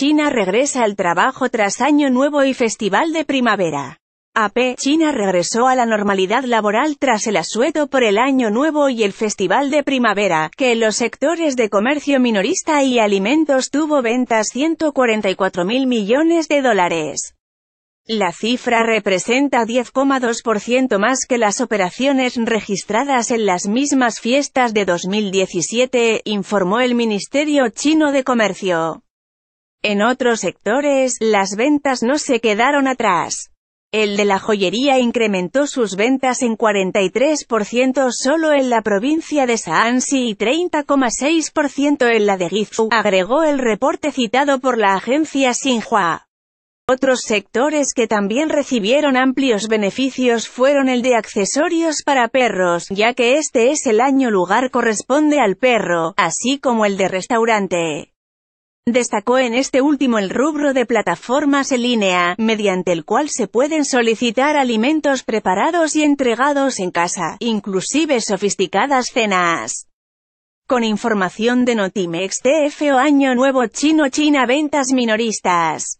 China regresa al trabajo tras Año Nuevo y Festival de Primavera. AP China regresó a la normalidad laboral tras el asueto por el Año Nuevo y el Festival de Primavera, que en los sectores de comercio minorista y alimentos tuvo ventas 144 mil millones de dólares. La cifra representa 10,2% más que las operaciones registradas en las mismas fiestas de 2017, informó el Ministerio Chino de Comercio. En otros sectores, las ventas no se quedaron atrás. El de la joyería incrementó sus ventas en 43% solo en la provincia de Shaanxi y 30,6% en la de Gifu, agregó el reporte citado por la agencia Xinhua. Otros sectores que también recibieron amplios beneficios fueron el de accesorios para perros, ya que este es el año lugar corresponde al perro, así como el de restaurante. Destacó en este último el rubro de plataformas en línea, mediante el cual se pueden solicitar alimentos preparados y entregados en casa, inclusive sofisticadas cenas. Con información de Notimex TF o Año Nuevo Chino China Ventas Minoristas.